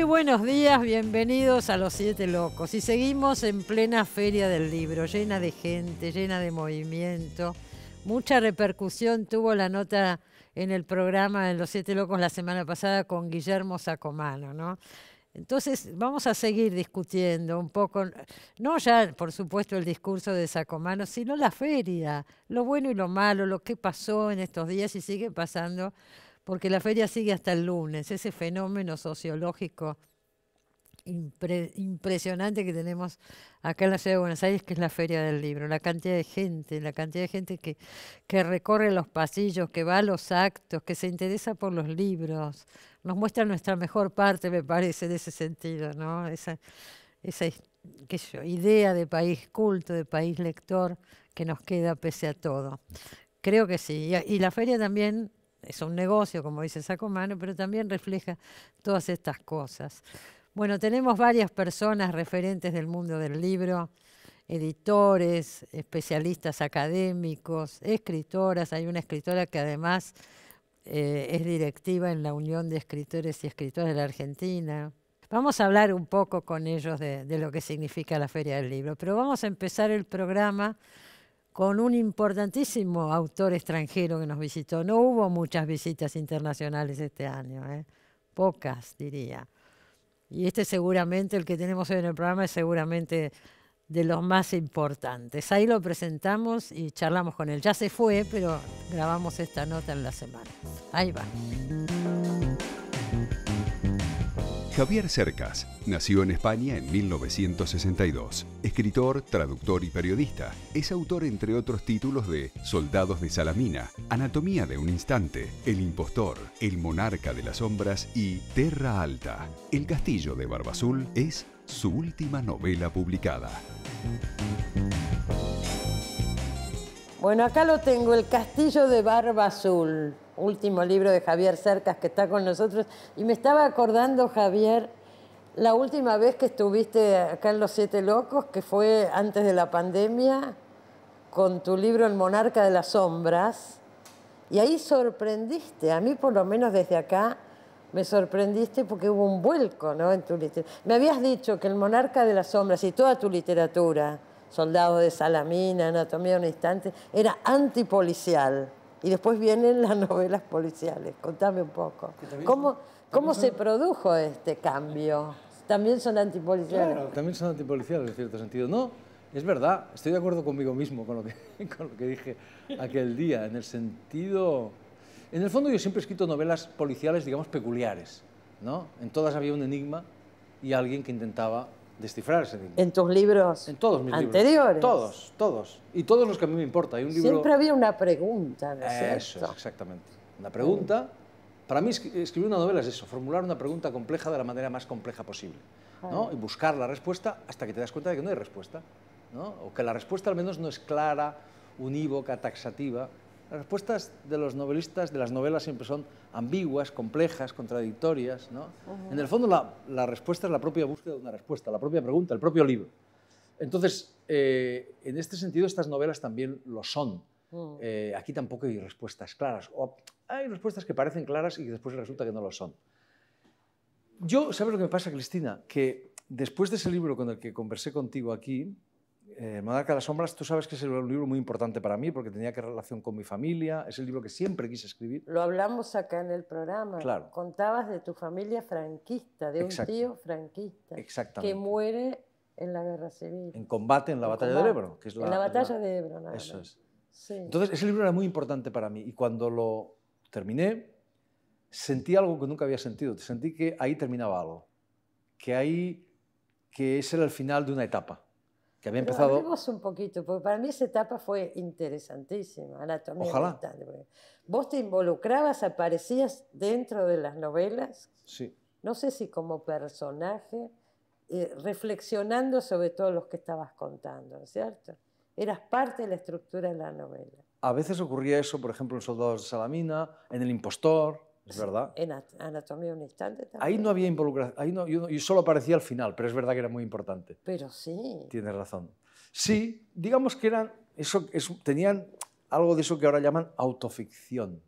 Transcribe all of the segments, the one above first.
Muy buenos días, bienvenidos a Los Siete Locos. Y seguimos en plena feria del libro, llena de gente, llena de movimiento. Mucha repercusión tuvo la nota en el programa de Los Siete Locos la semana pasada con Guillermo Sacomano, ¿no? Entonces vamos a seguir discutiendo un poco, no ya por supuesto el discurso de Sacomano, sino la feria, lo bueno y lo malo, lo que pasó en estos días y sigue pasando porque la feria sigue hasta el lunes, ese fenómeno sociológico impresionante que tenemos acá en la ciudad de Buenos Aires, que es la feria del libro, la cantidad de gente, la cantidad de gente que, recorre los pasillos, que va a los actos, que se interesa por los libros, nos muestra nuestra mejor parte, me parece, de ese sentido, ¿no? Esa, idea de país culto, de país lector que nos queda pese a todo. Creo que sí. y la feria también es un negocio, como dice Sacomano, pero también refleja todas estas cosas. Bueno, tenemos varias personas referentes del mundo del libro, editores, especialistas académicos, escritoras. Hay una escritora que además eh, es directiva en la Unión de Escritores y Escritoras de la Argentina. Vamos a hablar un poco con ellos de lo que significa la Feria del Libro, pero vamos a empezar el programa con un importantísimo autor extranjero que nos visitó. No hubo muchas visitas internacionales este año, ¿eh? pocas diría. Y este seguramente, el que tenemos hoy en el programa, es seguramente de los más importantes. Ahí lo presentamos y charlamos con él. Ya se fue, pero grabamos esta nota en la semana. Ahí va. Javier Cercas nació en España en 1962. Escritor, traductor y periodista, es autor entre otros títulos de Soldados de Salamina, Anatomía de un Instante, El Impostor, El Monarca de las Sombras y Terra Alta. El Castillo de Barbazul es su última novela publicada. Bueno, acá lo tengo, El Castillo de Barba último libro de Javier Cercas que está con nosotros. Y me estaba acordando, Javier, la última vez que estuviste acá en Los Siete Locos, que fue antes de la pandemia, con tu libro El Monarca de las Sombras. Y ahí sorprendiste, a mí por lo menos desde acá, me sorprendiste porque hubo un vuelco ¿no? en tu literatura. Me habías dicho que El Monarca de las Sombras y toda tu literatura, Soldado de Salamina, Anatomía de un Instante, era antipolicial. Y después vienen las novelas policiales. Contame un poco. ¿Cómo, cómo se produjo este cambio? También son antipoliciales. también son antipoliciales en cierto sentido. No, es verdad, estoy de acuerdo conmigo mismo con lo que, lo que dije aquel día, en el sentido... En el fondo yo siempre he escrito novelas policiales, digamos, peculiares. ¿no? En todas había un enigma y alguien que intentaba descifrar ese En tus libros En todos mis anteriores. Todos, todos. Y todos los que a mí me importa. Siempre había una pregunta, Eso exactamente. Una pregunta... Para mí escribir una novela es eso, formular una pregunta compleja de la manera más compleja posible. Y buscar la respuesta hasta que te das cuenta de que no hay respuesta. O que la respuesta al menos no es clara, unívoca, taxativa. Las respuestas de los novelistas de las novelas siempre son ambiguas, complejas, contradictorias. En el fondo, la, respuesta es la propia búsqueda de una respuesta, la propia pregunta, el propio libro. Entonces, eh, en este sentido, estas novelas también lo son. Mm. Eh, aquí tampoco hay respuestas claras. hay respuestas que parecen claras y que después resulta que no lo son. Yo, ¿sabes lo que me pasa, Cristina? Que después de ese libro con el que conversé contigo aquí, eh, Monarca las Sombras, tú sabes que es un libro muy importante para mí porque tenía que relación con mi familia, es el libro que siempre quise escribir. Lo hablamos acá en el programa. Claro. Contabas de tu familia franquista, de un tío franquista. Que muere en la guerra civil. En combate en la batalla del de Ebro. Que es la, en la batalla de Ebro, nada Eso es. Entonces, ese libro era muy importante para mí y cuando lo terminé, sentí algo que nunca había sentido. Sentí que ahí terminaba algo, que ahí que ese era el final de una etapa que había empezado. Pero un poquito, porque para mí esa etapa fue interesantísima, anatomía Ojalá. Vos te involucrabas, aparecías dentro de las novelas. Sí. No sé si como personaje, eh, reflexionando sobre todo lo que estabas contando, ¿cierto? Eras parte de la estructura de la novela. A veces ocurría eso, por ejemplo, en Soldados de Salamina, en El Impostor. Es verdad. En Anatomía un Ahí no había involucración, y yo, solo aparecía al final, pero es verdad que era muy importante. Pero sí. Tienes razón. Sí, digamos que eran, eso, tenían algo de eso que ahora llaman autoficción.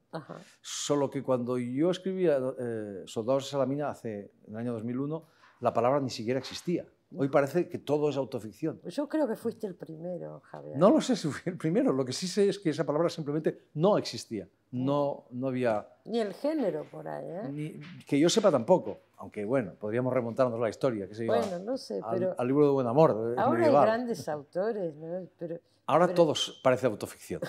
Solo que cuando yo escribía eh, Soldados de Salamina hace, en el año 2001, la palabra ni siquiera existía. Hoy parece que todo es autoficción. Yo creo que fuiste el primero, Javier. No lo sé si fui el primero. Lo que sí sé es que esa palabra simplemente no existía. No, no había... Ni el género por ahí, ¿eh? Ni, que yo sepa tampoco. Aunque, bueno, podríamos remontarnos la historia. Que se bueno, no sé, al, pero... Al, libro de Buen Amor. Eh, ahora hay grandes autores, ¿no? Pero, ahora todos parece autoficción.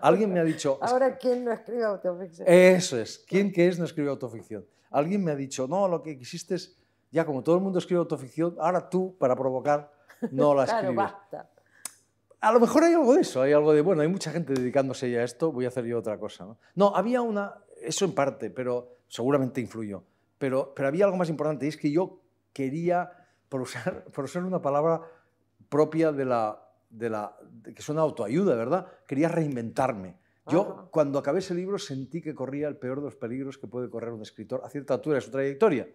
Alguien me ha dicho... ahora, ¿quién no escribe autoficción? Eso es. ¿Quién que es no escribe autoficción? Alguien me ha dicho, no, lo que existe es ya como todo el mundo escribe autoficción, ahora tú, para provocar, no la claro, A lo mejor hay algo de eso, hay algo de, bueno, hay mucha gente dedicándose ya a esto, voy a hacer yo otra cosa. No, había una, eso en parte, pero seguramente influyó, pero, pero había algo más importante, y es que yo quería, por usar, una palabra propia de la, de la que suena autoayuda, ¿verdad? Quería reinventarme. Yo, cuando acabé ese libro, sentí que corría el peor de los peligros que puede correr un escritor a cierta altura de su trayectoria,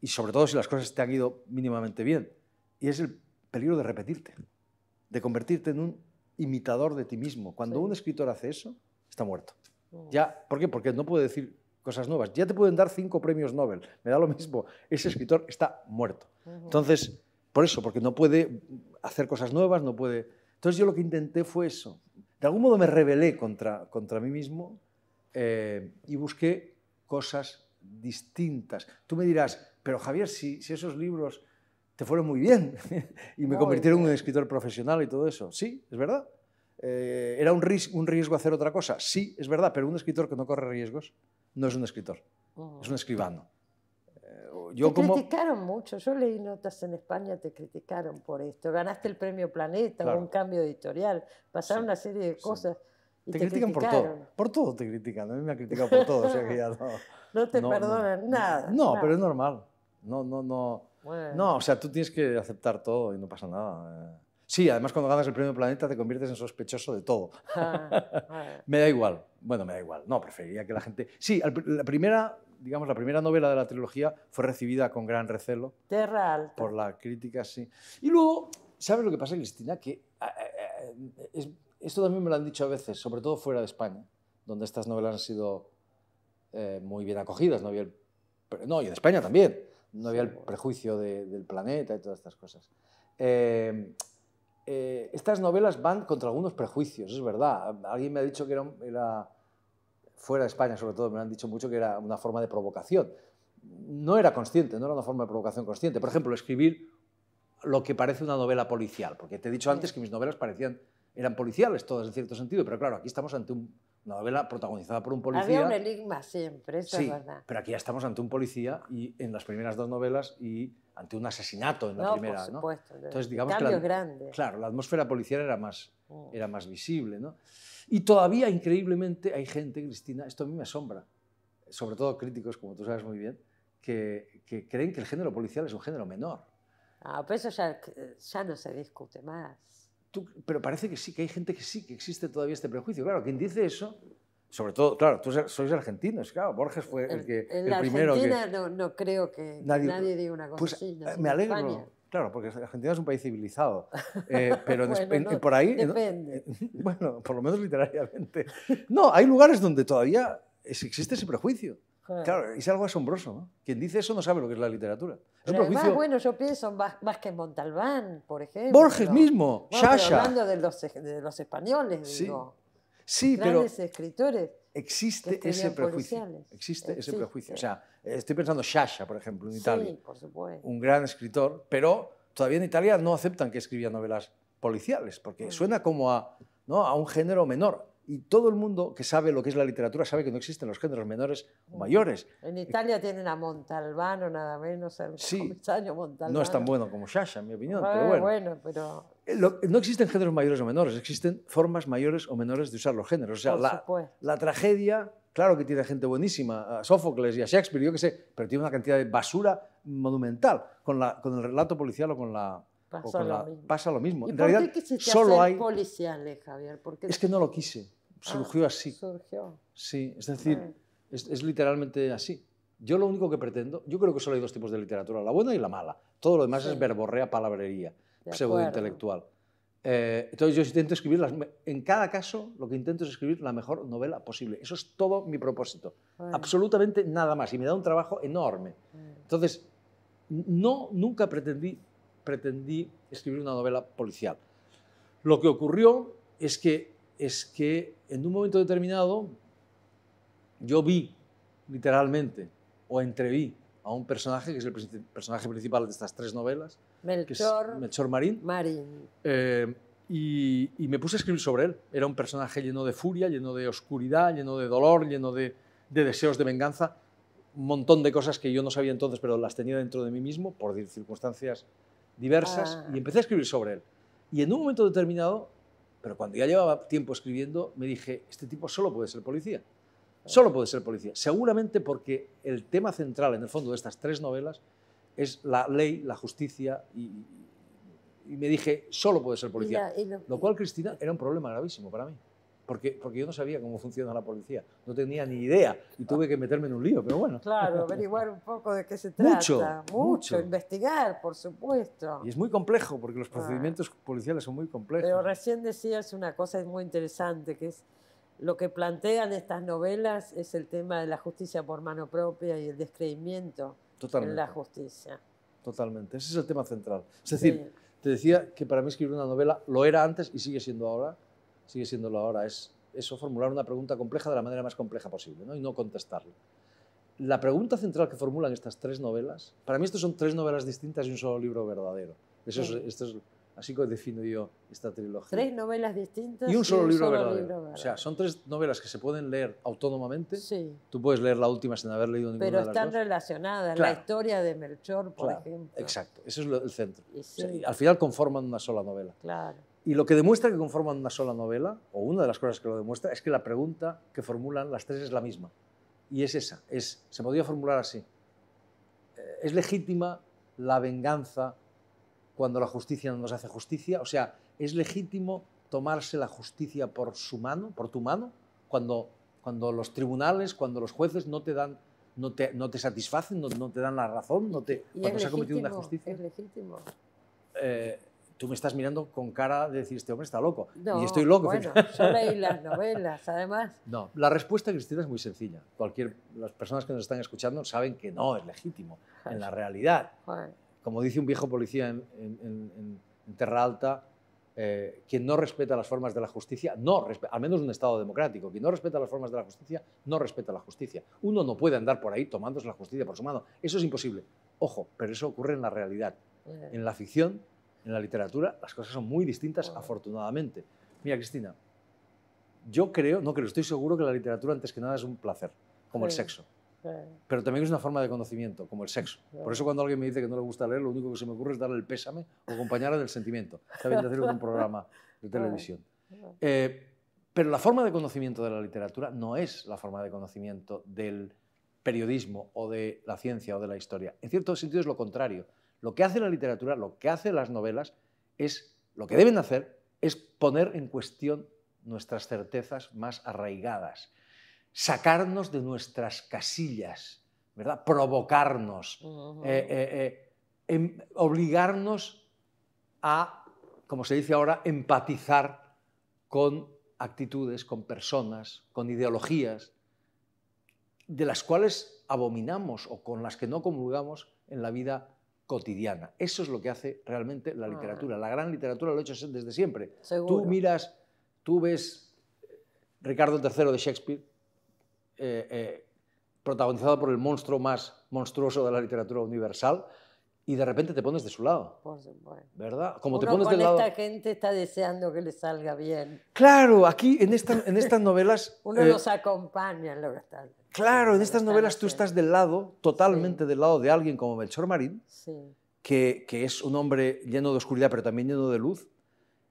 y sobre todo si las cosas te han ido mínimamente bien. Y es el peligro de repetirte, de convertirte en un imitador de ti mismo. Cuando un escritor hace eso, está muerto. Oh. Ya, ¿Por qué? Porque no puede decir cosas nuevas. Ya te pueden dar cinco premios Nobel, me da lo mismo. Ese escritor está muerto. Entonces, por eso, porque no puede hacer cosas nuevas, no puede... Entonces yo lo que intenté fue eso. De algún modo me rebelé contra, contra mí mismo eh, y busqué cosas distintas. Tú me dirás, pero Javier, si, esos libros te fueron muy bien y me convirtieron en un escritor profesional y todo eso. Sí, es verdad. Eh, ¿Era un, riesgo hacer otra cosa? Sí, es verdad, pero un escritor que no corre riesgos no es un escritor, oh. es un escribano. Eh, yo te criticaron mucho, yo leí notas en España, te criticaron por esto. Ganaste el premio Planeta, un cambio editorial, pasaron una serie de cosas. Te, critican por todo. Por todo te critican. A mí me han criticado por todo. no, te perdonan nada. No, pero es normal. No, no, no. No, o sea, tú tienes que aceptar todo y no pasa nada. Eh. Sí, además cuando ganas el premio Planeta te conviertes en sospechoso de todo. Ah, me da igual. Bueno, me da igual. No, preferiría que la gente... Sí, la primera, digamos, la primera novela de la trilogía fue recibida con gran recelo. Terra alta. Por la crítica, sí. Y luego, ¿sabes lo que pasa, Cristina? Que eh, eh, es esto también me lo han dicho a veces, sobre todo fuera de España, donde estas novelas han sido eh, muy bien acogidas. No, había no, y en España también. No había el prejuicio del planeta y todas estas cosas. Eh, eh, estas novelas van contra algunos prejuicios, es verdad. Alguien me ha dicho que era, fuera de España sobre todo, me han dicho mucho que era una forma de provocación. No era consciente, no era una forma de provocación consciente. Por ejemplo, escribir lo que parece una novela policial, porque te he dicho antes que mis novelas parecían eran policiales todas en cierto sentido, pero claro, aquí estamos ante una novela protagonizada por un policía. Había un enigma siempre, eso es verdad. Pero aquí ya estamos ante un policía y en las primeras dos novelas y ante un asesinato en la primera. Por supuesto, ¿no? Entonces, digamos grande. Claro, la atmósfera policial era más, mm. era más visible. Y todavía, increíblemente, hay gente, Cristina, esto a mí me asombra, sobre todo críticos, como tú sabes muy bien, que, que creen que el género policial es un género menor. Ah, pues eso ya, ya no se discute más pero parece que sí, que hay gente que sí, que existe todavía este prejuicio. Claro, quien dice eso, sobre todo, claro, tú sois argentinos, claro, Borges fue el, que... En la primero Argentina no, creo que nadie, diga una cosa pues, eh, Me alegro, claro, porque Argentina es un país civilizado, eh, pero por ahí... Depende. Eh, bueno, por lo menos literariamente. No, hay lugares donde todavía existe ese prejuicio. Claro, es algo asombroso. ¿no? Quien dice eso no sabe lo que es la literatura. Es bueno, yo pienso más, que Montalbán, por ejemplo. Borges mismo, Shasha. Hablando de los, e-, de los españoles, digo. Sí, grandes pero... escritores existe ese prejuicio. Existe ese prejuicio. estoy pensando Shasha, por ejemplo, en sí, Por supuesto. Un gran escritor, pero todavía en Italia no aceptan que escribía novelas policiales, porque mm. suena como a un género menor. Y todo el mundo que sabe lo que es la literatura sabe que no existen los géneros menores o mayores. En Italia tienen a Montalbano, nada menos, sí, Montalbano. No es tan bueno como Shasha, en mi opinión, pero bueno. Eh, no existen géneros mayores o menores, existen formas mayores o menores de usar los géneros. O sea, la, tragedia, claro que tiene gente buenísima, a Sófocles y a Shakespeare, yo qué sé, pero tiene una cantidad de basura monumental con, la, con el relato policial o con la, Pasa, lo, mismo. solo hay Javier? Porque... Es que no lo quise. Ah, surgió así. Sí, es decir, es, literalmente así. Yo lo único que pretendo, yo creo que solo hay dos tipos de literatura, la buena y la mala. Todo lo demás es verborrea, palabrería, pseudointelectual. intelectual, eh, entonces yo intento escribir, en cada caso, lo que intento es escribir la mejor novela posible. Eso es todo mi propósito. Absolutamente nada más. Y me da un trabajo enorme. Entonces, no, nunca pretendí, pretendí escribir una novela policial. Lo que ocurrió es que es que en un momento determinado yo vi, literalmente, o entreví a un personaje que es el personaje principal de estas tres novelas, Melchor, Marín. Marín. Eh, y, me puse a escribir sobre él. Era un personaje lleno de furia, lleno de oscuridad, lleno de dolor, lleno de, deseos de venganza, un montón de cosas que yo no sabía entonces, pero las tenía dentro de mí mismo por circunstancias diversas, ah. y empecé a escribir sobre él. Y en un momento determinado pero cuando ya llevaba tiempo escribiendo, me dije, este tipo solo puede ser policía. Solo puede ser policía. Seguramente porque el tema central, en el fondo, de estas tres novelas es la ley, la justicia y, me dije, solo puede ser policía. lo cual, Cristina, era un problema gravísimo para mí porque, porque yo no sabía cómo funciona la policía, no tenía ni idea y tuve que meterme en un lío, pero bueno. Claro, averiguar un poco de qué se trata. Mucho, mucho, investigar, por supuesto. Y es muy complejo, porque los ah. procedimientos policiales son muy complejos. Pero recién decías una cosa muy interesante, que es lo que plantean estas novelas es el tema de la justicia por mano propia y el descreimiento en la justicia. Totalmente, ese es el tema central. Es decir, te decía que para mí escribir una novela lo era antes y sigue siendo ahora, sigue siéndolo ahora, es eso, formular una pregunta compleja de la manera más compleja posible y no contestarla. La pregunta central que formulan estas tres novelas, para mí estos son tres novelas distintas y un solo libro verdadero. esto es así que defino yo esta trilogía. Tres novelas distintas y un solo, libro, verdadero. O sea, son tres novelas que se pueden leer autónomamente. Sí. Tú puedes leer la última sin haber leído ninguna Pero de las están relacionadas. La historia de Melchor, por ejemplo. Exacto, ese es el centro. al final conforman una sola novela. Claro. Y lo que demuestra que conforman una sola novela, o una de las cosas que lo demuestra, es que la pregunta que formulan las tres es la misma. Y es esa, es, se podría formular así. Eh, ¿Es legítima la venganza cuando la justicia no nos hace justicia? O sea, ¿es legítimo tomarse la justicia por su mano, por tu mano, cuando, cuando los tribunales, cuando los jueces no te dan, no te, no te satisfacen, no, te dan la razón, no te, cuando se ha cometido una justicia? Es legítimo. Eh, tú me estás mirando con cara de decir, este hombre está loco. y estoy loco. Bueno, las novelas, además. No, la respuesta, Cristina, es muy sencilla. Cualquier, las personas que nos están escuchando saben que no es legítimo, en la realidad. Como dice un viejo policía en, en, Terra Alta, eh, quien no respeta las formas de la justicia, no al menos un Estado democrático, quien no respeta las formas de la justicia, no respeta la justicia. Uno no puede andar por ahí tomándose la justicia por su mano. Eso es imposible. Ojo, pero eso ocurre en la realidad. En la ficción en la literatura las cosas son muy distintas, afortunadamente. Mira, Cristina, yo creo, no creo, estoy seguro que la literatura antes que nada es un placer, como el sexo. Pero también es una forma de conocimiento, como el sexo. Por eso cuando alguien me dice que no le gusta leer, lo único que se me ocurre es darle el pésame o acompañarle del sentimiento. Está bien hacerlo en un programa de televisión. Eh, pero la forma de conocimiento de la literatura no es la forma de conocimiento del periodismo o de la ciencia o de la historia. En cierto sentido es lo contrario. Lo que hace la literatura, lo que hacen las novelas, es lo que deben hacer es poner en cuestión nuestras certezas más arraigadas, sacarnos de nuestras casillas, ¿verdad? provocarnos, eh, eh, eh, em, obligarnos a, como se dice ahora, empatizar con actitudes, con personas, con ideologías, de las cuales abominamos o con las que no comulgamos en la vida cotidiana. Eso es lo que hace realmente la ah. literatura. La gran literatura lo ha he hecho desde siempre. Tú miras, tú ves eh, Ricardo III de Shakespeare, eh, eh, protagonizado por el monstruo más monstruoso de la literatura universal, y de repente te pones de su lado. ¿Verdad? Como te pones del lado. Esta gente está deseando que le salga bien. Claro, aquí en, estas novelas. Uno nos los acompaña en lo que Claro, en estas novelas tú estás del lado, totalmente del lado de alguien como Melchor Marín, que, es un hombre lleno de oscuridad pero también lleno de luz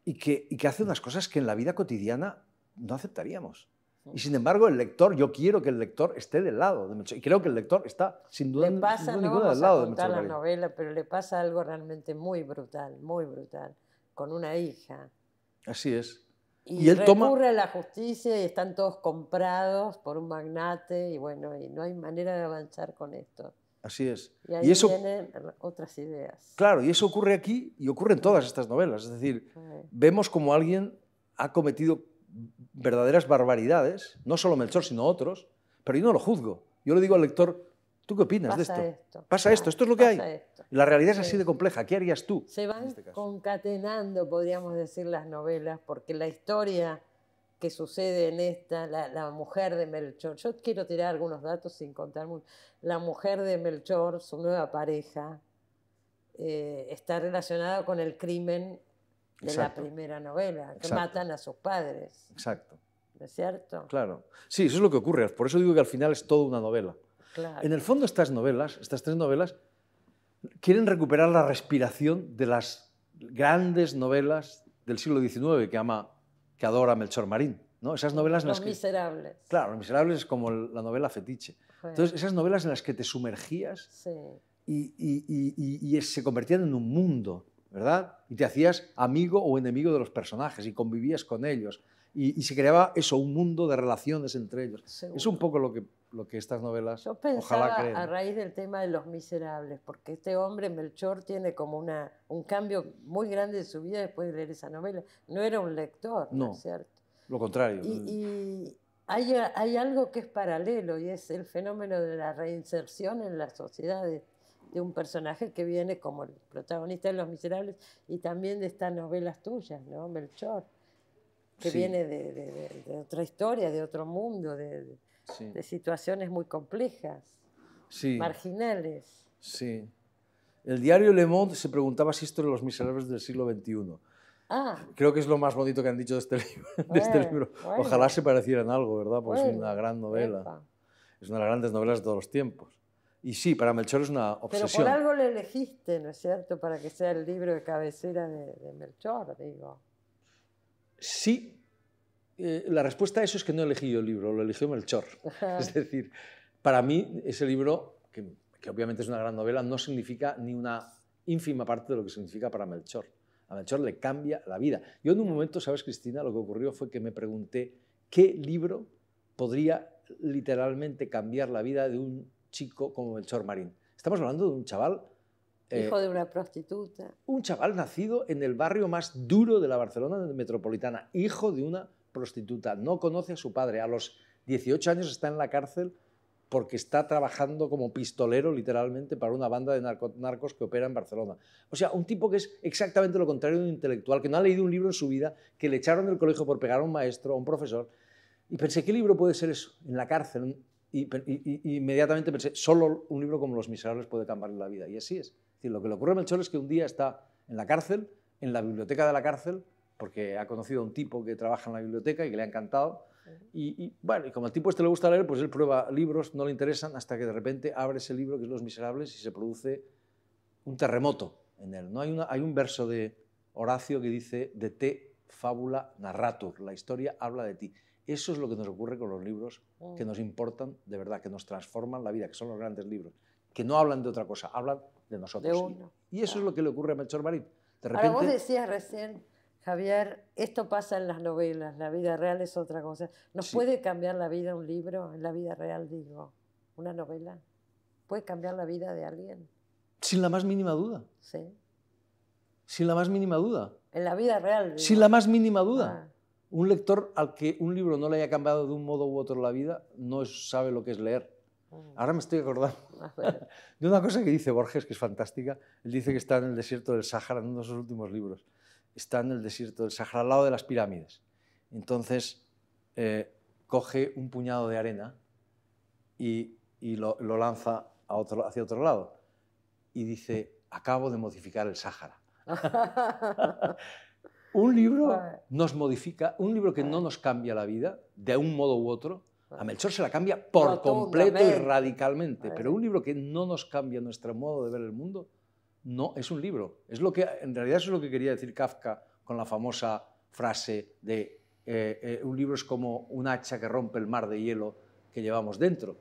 y que, hace unas cosas que en la vida cotidiana no aceptaríamos. Y sin embargo, el lector, yo quiero que el lector esté del lado de Melchor. Y creo que el lector está, sin duda, del lado de Melchor la novela, pero le pasa algo realmente muy brutal, muy brutal, con una hija. Así es. Y, él recurre a la justicia y están todos comprados por un magnate y bueno, y no hay manera de avanzar con esto. Así es. Y eso... vienen otras ideas. Claro, y eso ocurre aquí y ocurre en todas estas novelas. Es decir, vemos como alguien ha cometido verdaderas barbaridades, no solo Melchor, sino otros, pero yo no lo juzgo. Yo le digo al lector, ¿Tú qué opinas de esto? esto? Pasa esto, esto es lo que hay. La realidad es así de compleja, ¿qué harías tú? Se van este concatenando, podríamos decir, las novelas, porque la historia que sucede en esta, la, mujer de Melchor, yo quiero tirar algunos datos sin contar mucho, la mujer de Melchor, su nueva pareja, eh, está relacionada con el crimen de la primera novela, que matan a sus padres. Exacto. ¿No es cierto? Claro. Sí, eso es lo que ocurre, por eso digo que al final es toda una novela. En el fondo estas novelas, estas tres novelas, quieren recuperar la respiración de las grandes novelas del siglo XIX que adora Melchor Marín. ¿no? Esas novelas miserables. Claro, los miserables es como la novela fetiche. Entonces, esas novelas en las que te sumergías y, se convertían en un mundo, ¿verdad? Y te hacías amigo o enemigo de los personajes y convivías con ellos. Y, se creaba eso, un mundo de relaciones entre ellos. Es un poco lo que lo que estas novelas Yo pensaba ojalá a raíz del tema de Los Miserables, porque este hombre, Melchor, tiene como una, un cambio muy grande de su vida después de leer esa novela. No era un lector, ¿no, es cierto? Lo contrario. Y, hay, hay, algo que es paralelo y es el fenómeno de la reinserción en la sociedad de, un personaje que viene como el protagonista de Los Miserables y también de estas novelas tuyas, ¿no? Melchor, que viene de, de, de, otra historia, de otro mundo, de de situaciones muy complejas, marginales. Sí. El diario Le Monde se preguntaba si esto eran los miserables del siglo XXI. Ah. Creo que es lo más bonito que han dicho de este, este libro. Ojalá se parecieran algo, ¿verdad? Porque es una gran novela. Es una de las grandes novelas de todos los tiempos. Y sí, para Melchor es una obsesión. Pero por algo le elegiste, ¿no es cierto? Para que sea el libro de cabecera de, de Melchor, digo. Sí, eh, la respuesta a eso es que no elegí yo el libro, lo eligió Melchor. Es decir, para mí ese libro, que, obviamente es una gran novela, no significa ni una ínfima parte de lo que significa para Melchor. A Melchor le cambia la vida. Yo en un momento, ¿sabes, Cristina? Lo que ocurrió fue que me pregunté qué libro podría literalmente cambiar la vida de un chico como Melchor Marín. Estamos hablando de un chaval eh, Hijo de una prostituta. Un chaval nacido en el barrio más duro de la Barcelona metropolitana, hijo de una prostituta, no conoce a su padre, a los 18 años está en la cárcel porque está trabajando como pistolero literalmente para una banda de narcos que opera en Barcelona. O sea, un tipo que es exactamente lo contrario de un intelectual, que no ha leído un libro en su vida, que le echaron del colegio por pegar a un maestro, a un profesor. Y pensé, ¿qué libro puede ser eso? En la cárcel. Y, inmediatamente pensé, solo un libro como Los Miserables puede cambiarle la vida. Y así es. lo que le ocurre a Melchor es que un día está en la cárcel, en la biblioteca de la cárcel, porque ha conocido a un tipo que trabaja en la biblioteca y que le ha encantado. Y, bueno, y como al tipo este le gusta leer, pues él prueba libros, no le interesan, hasta que de repente abre ese libro que es Los Miserables y se produce un terremoto en él. ¿no? Hay, una, hay un verso de Horacio que dice, de te fábula narratur, la historia habla de ti. Eso es lo que nos ocurre con los libros que mm. nos importan de verdad, que nos transforman la vida, que son los grandes libros, que no hablan de otra cosa, hablan de nosotros. Y eso es lo que le ocurre a Melchor Marín. De repente, vos decías recién Javier, esto pasa en las novelas, la vida real es otra cosa. ¿No puede cambiar la vida un libro? En la vida real digo, una novela. ¿Puede cambiar la vida de alguien? Sin la más mínima duda. Sí. Sin la más mínima duda. En la vida real. Sin la más mínima duda. Ah. Un lector al que un libro no le haya cambiado de un modo u otro la vida no sabe lo que es leer. Ah. Ahora me estoy acordando de una cosa que dice Borges, que es fantástica. Él dice que está en el desierto del Sahara, en uno de sus últimos libros está en el desierto del Sahara, al lado de las pirámides. Entonces, eh, coge un puñado de arena y, lo, lanza hacia otro lado. Y dice, acabo de modificar el Sahara. un libro nos modifica, un libro que no nos cambia la vida, de un modo u otro, a Melchor se la cambia por completo y radicalmente, pero un libro que no nos cambia nuestro modo de ver el mundo, no es un libro. Es lo que, en realidad eso es lo que quería decir Kafka con la famosa frase de eh, eh, un libro es como un hacha que rompe el mar de hielo que llevamos dentro,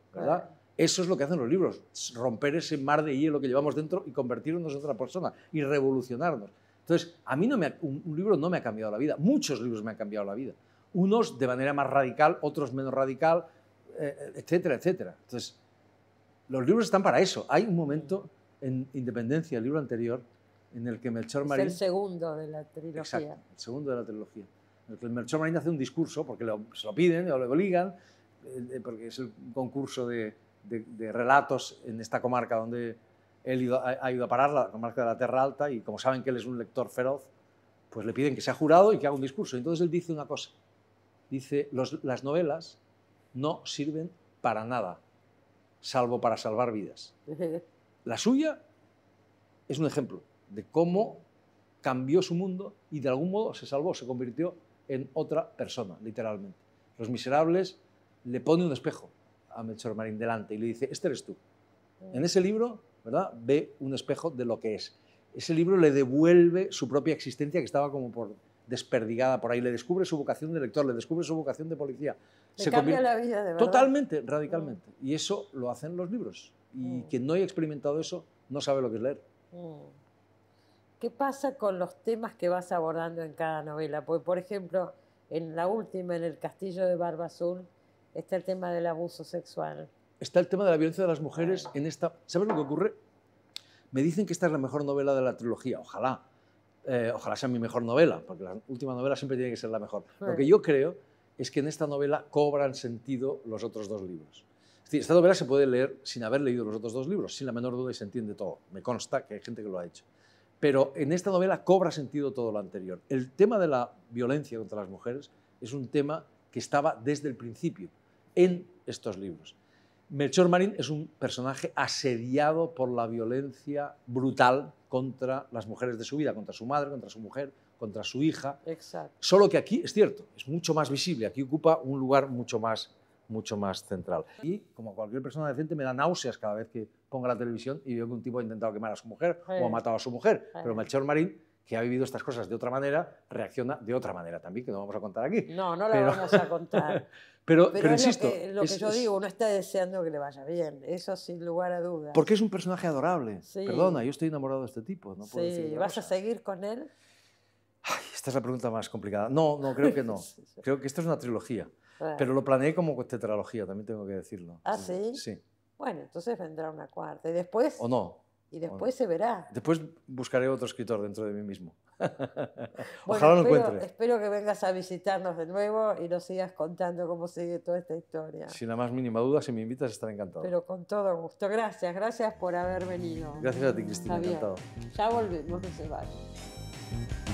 Eso es lo que hacen los libros, romper ese mar de hielo que llevamos dentro y convertirnos en otra persona y revolucionarnos. Entonces, a mí no me un, libro no me ha cambiado la vida, muchos libros me han cambiado la vida, unos de manera más radical, otros menos radical, eh, etcétera, etcétera. Entonces, los libros están para eso. Hay un momento en Independencia, el libro anterior, en el que Melchor Marín... Es el segundo de la trilogía. Exacto, el segundo de la trilogía. En el que Melchor Marín hace un discurso, porque lo, se lo piden o lo obligan, eh, eh, porque es el concurso de, relatos en esta comarca donde él ha, ido a parar, la comarca de la Terra Alta, y como saben que él es un lector feroz, pues le piden que sea jurado y que haga un discurso. Entonces él dice una cosa, dice, las novelas no sirven para nada, salvo para salvar vidas. La suya es un ejemplo de cómo cambió su mundo y de algún modo se salvó, se convirtió en otra persona, literalmente. Los miserables le pone un espejo a Melchor Marín delante y le dice, este eres tú. En ese libro, Ve un espejo de lo que es. Ese libro le devuelve su propia existencia que estaba como por desperdigada por ahí, le descubre su vocación de lector, le descubre su vocación de policía. se cambia la vida de verdad. Totalmente, mm. radicalmente. Y eso lo hacen los libros y mm. quien no haya experimentado eso no sabe lo que es leer. Mm. ¿Qué pasa con los temas que vas abordando en cada novela? Porque, por ejemplo, en la última, en El Castillo de Barba Azul, está el tema del abuso sexual. Está el tema de la violencia de las mujeres en esta... ¿Sabes lo que ocurre? Me dicen que esta es la mejor novela de la trilogía, ojalá. Eh, ojalá sea mi mejor novela, porque la última novela siempre tiene que ser la mejor. Lo que yo creo es que en esta novela cobran sentido los otros dos libros esta novela se puede leer sin haber leído los otros dos libros, sin la menor duda y se entiende todo. Me consta que hay gente que lo ha hecho. Pero en esta novela cobra sentido todo lo anterior. El tema de la violencia contra las mujeres es un tema que estaba desde el principio en estos libros. Melchor Marín es un personaje asediado por la violencia brutal contra las mujeres de su vida, contra su madre, contra su mujer, contra su hija. Exacto. Solo que aquí, es cierto, es mucho más visible, aquí ocupa un lugar mucho más mucho más central. Y como cualquier persona decente me da náuseas cada vez que pongo la televisión y veo que un tipo ha intentado quemar a su mujer o ha eh. matado a su mujer. Eh. Pero Melchor Marín, que ha vivido estas cosas de otra manera, reacciona de otra manera también, que no vamos a contar aquí. No, no la vamos a contar. pero, pero, es Lo que, yo digo, uno está deseando que le vaya bien, eso sin lugar a dudas. Porque es un personaje adorable. Perdona, yo estoy enamorado de este tipo. sí, ¿vas a seguir con él? esta es la pregunta más complicada. No, no, creo que no. creo que esto es una trilogía. Pero lo planeé como tetralogía, también tengo que decirlo. ¿Ah, sí? Sí. Bueno, entonces vendrá una cuarta. Y después... O no. Y después se verá. Después buscaré otro escritor dentro de mí mismo. Ojalá lo espero, encuentre. Espero que vengas a visitarnos de nuevo y nos sigas contando cómo sigue toda esta historia. Sin la más mínima duda, si me invitas estaré encantado. Pero con todo gusto. Gracias, gracias por haber venido. Gracias a ti, Cristina. Ya volvemos, se